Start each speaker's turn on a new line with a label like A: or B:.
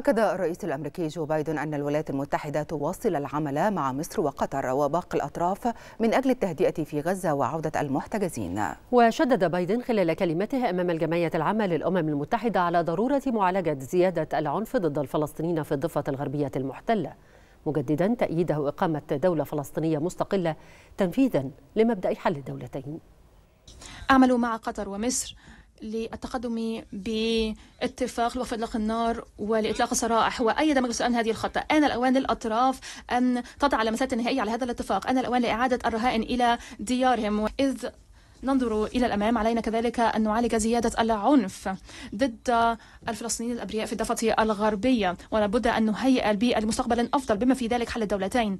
A: أكد الرئيس الأمريكي جو بايدن أن الولايات المتحدة تواصل العمل مع مصر وقطر وباقي الأطراف من أجل التهدئة في غزة وعودة المحتجزين
B: وشدد بايدن خلال كلمته أمام الجمعية العامة للأمم المتحدة على ضرورة معالجة زيادة العنف ضد الفلسطينيين في الضفة الغربية المحتلة مجددا تأييده إقامة دولة فلسطينية مستقلة تنفيذا لمبدأ حل الدولتين
C: أعمل مع قطر ومصر للتقدم باتفاق اطلاق النار ولإطلاق السراح وأيد مجلس الأمن هذه الخطة آن الأوان للأطراف أن تضع لمسات نهائية على هذا الاتفاق آن الأوان لإعادة الرهائن إلى ديارهم إذ ننظر إلى الأمام علينا كذلك أن نعالج زيادة العنف ضد الفلسطينيين الأبرياء في الضفة الغربية ولابد أن نهيئ البيئة لمستقبل أفضل بما في ذلك حل الدولتين